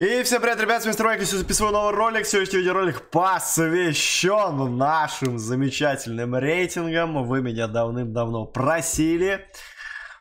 И всем привет, ребят, с вами Стройка, сегодня записываю новый ролик, сегодняшний видеоролик посвящен нашим замечательным рейтингам, вы меня давным-давно просили,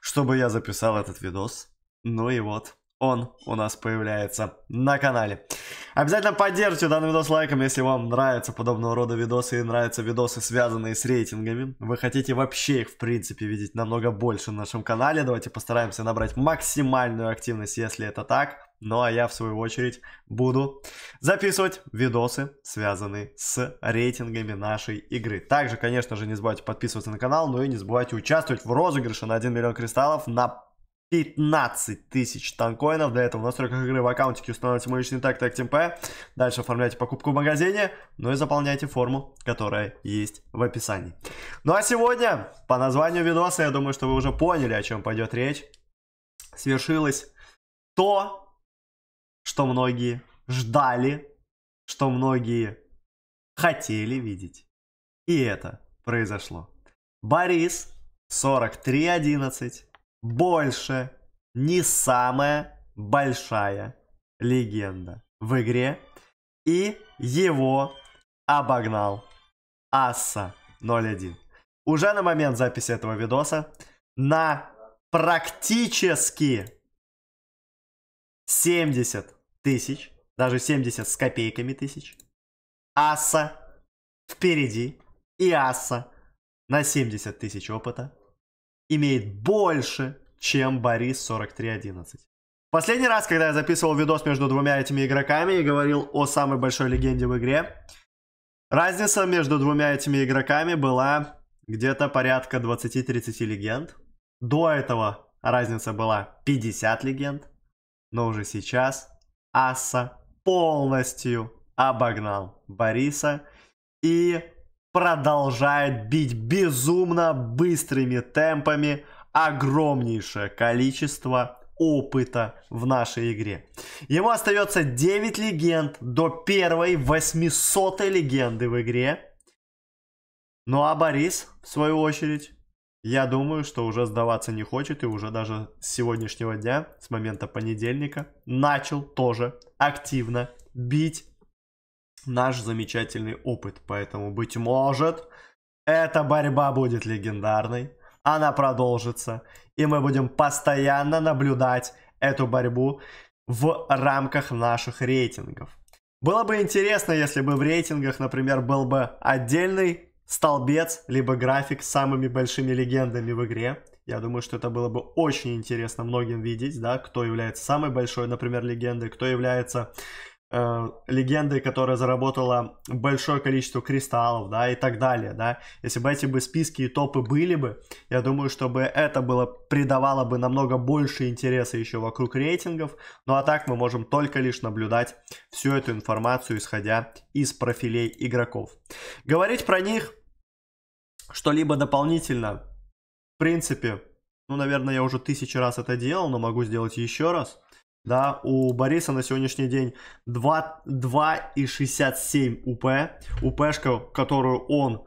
чтобы я записал этот видос, ну и вот, он у нас появляется на канале. Обязательно поддержите данный видос лайком, если вам нравятся подобного рода видосы и нравятся видосы, связанные с рейтингами. Вы хотите вообще их, в принципе, видеть намного больше на нашем канале. Давайте постараемся набрать максимальную активность, если это так. Ну а я, в свою очередь, буду записывать видосы, связанные с рейтингами нашей игры. Также, конечно же, не забывайте подписываться на канал, но и не забывайте участвовать в розыгрыше на 1 миллион кристаллов на 15 тысяч танкоинов. Для этого в настройках игры в аккаунтике устанавливайте мой личный так ТМП. Дальше оформляйте покупку в магазине. Ну и заполняйте форму, которая есть в описании. Ну а сегодня, по названию видоса, я думаю, что вы уже поняли, о чем пойдет речь. Свершилось то, что многие ждали, что многие хотели видеть. И это произошло. Борис 43-11 больше не самая большая легенда в игре. И его обогнал Асса 0:1 Уже на момент записи этого видоса на практически 70 тысяч, даже 70 с копейками тысяч. Аса впереди и Аса на 70 тысяч опыта имеет больше, чем Борис 4311. Последний раз, когда я записывал видос между двумя этими игроками и говорил о самой большой легенде в игре, разница между двумя этими игроками была где-то порядка 20-30 легенд. До этого разница была 50 легенд, но уже сейчас аса полностью обогнал Бориса и продолжает бить безумно быстрыми темпами огромнейшее количество опыта в нашей игре. Ему остается 9 легенд до первой 800 легенды в игре. Ну а Борис, в свою очередь, я думаю, что уже сдаваться не хочет и уже даже с сегодняшнего дня, с момента понедельника, начал тоже активно бить наш замечательный опыт. Поэтому, быть может, эта борьба будет легендарной, она продолжится, и мы будем постоянно наблюдать эту борьбу в рамках наших рейтингов. Было бы интересно, если бы в рейтингах, например, был бы отдельный столбец, либо график с самыми большими легендами в игре. Я думаю, что это было бы очень интересно многим видеть, да, кто является самой большой, например, легендой, кто является э, легенды, которая заработала большое количество кристаллов, да, и так далее, да. Если бы эти бы списки и топы были бы, я думаю, чтобы это было, придавало бы намного больше интереса еще вокруг рейтингов. Ну а так мы можем только лишь наблюдать всю эту информацию, исходя из профилей игроков. Говорить про них что-либо дополнительно, в принципе, ну, наверное, я уже тысячу раз это делал, но могу сделать еще раз – да, у Бориса на сегодняшний день 2,67 УП. УПшка, которую он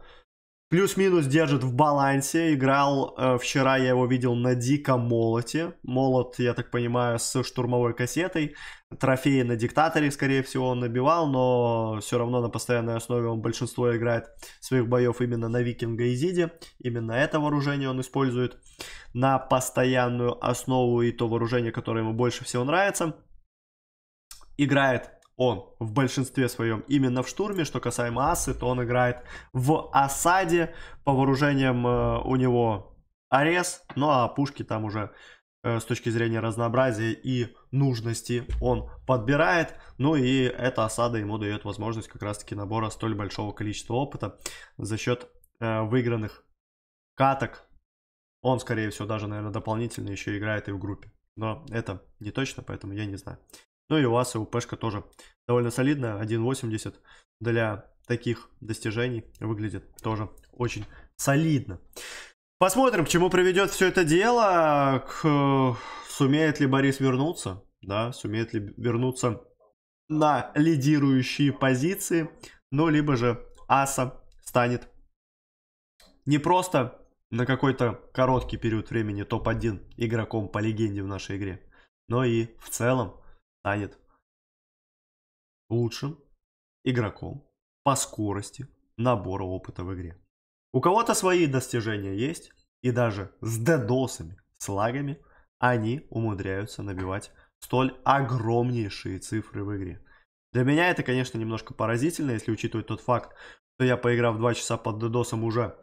плюс-минус держит в балансе. Играл э, вчера, я его видел на диком молоте. Молот, я так понимаю, с штурмовой кассетой. Трофеи на диктаторе, скорее всего, он набивал, но все равно на постоянной основе он большинство играет своих боев именно на викинга и зиде. Именно это вооружение он использует на постоянную основу и то вооружение, которое ему больше всего нравится. Играет он в большинстве своем именно в штурме. Что касаемо асы, то он играет в осаде. По вооружениям э, у него арес, ну а пушки там уже э, с точки зрения разнообразия и нужности он подбирает. Ну и эта осада ему дает возможность как раз-таки набора столь большого количества опыта за счет э, выигранных каток он, скорее всего, даже, наверное, дополнительно еще играет и в группе. Но это не точно, поэтому я не знаю. Ну и у вас УПшка тоже довольно солидно 1.80 для таких достижений выглядит тоже очень солидно. Посмотрим, к чему приведет все это дело, к... сумеет ли Борис вернуться, да, сумеет ли вернуться на лидирующие позиции, ну, либо же Аса станет не просто на какой-то короткий период времени топ-1 игроком по легенде в нашей игре, но и в целом станет лучшим игроком по скорости набора опыта в игре. У кого-то свои достижения есть, и даже с дедосами, с лагами, они умудряются набивать столь огромнейшие цифры в игре. Для меня это, конечно, немножко поразительно, если учитывать тот факт, что я, поиграв 2 часа под дедосом, уже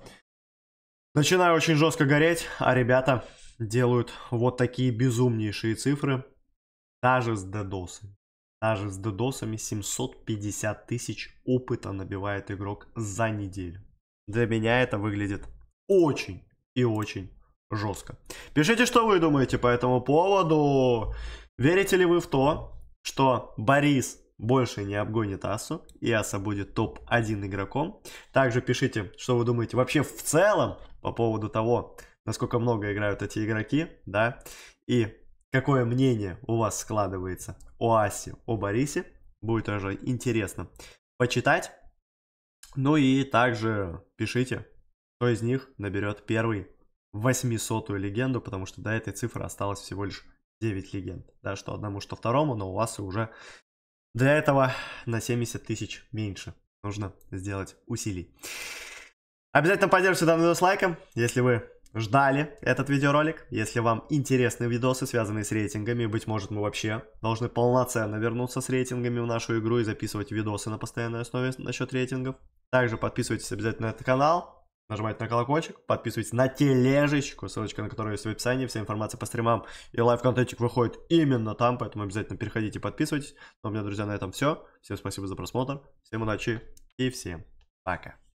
Начинаю очень жестко гореть, а ребята делают вот такие безумнейшие цифры. Даже с дедосами. Даже с дедосами 750 тысяч опыта набивает игрок за неделю. Для меня это выглядит очень и очень жестко. Пишите, что вы думаете по этому поводу. Верите ли вы в то, что Борис больше не обгонит Асу, и Аса будет топ-1 игроком. Также пишите, что вы думаете вообще в целом по поводу того, насколько много играют эти игроки, да, и какое мнение у вас складывается о Асе, о Борисе, будет тоже интересно почитать. Ну и также пишите, кто из них наберет первый 800-ю легенду, потому что до этой цифры осталось всего лишь 9 легенд. Да, что одному, что второму, но у вас уже для этого на 70 тысяч меньше. Нужно сделать усилий. Обязательно поддержите данный видос лайком, если вы ждали этот видеоролик. Если вам интересны видосы, связанные с рейтингами, быть может мы вообще должны полноценно вернуться с рейтингами в нашу игру и записывать видосы на постоянной основе насчет рейтингов. Также подписывайтесь обязательно на этот канал, нажимайте на колокольчик, подписывайтесь на тележечку, ссылочка на которую есть в описании, вся информация по стримам и лайв-контентик выходит именно там, поэтому обязательно переходите, подписывайтесь. Ну, а у меня, друзья, на этом все. Всем спасибо за просмотр, всем удачи и всем пока.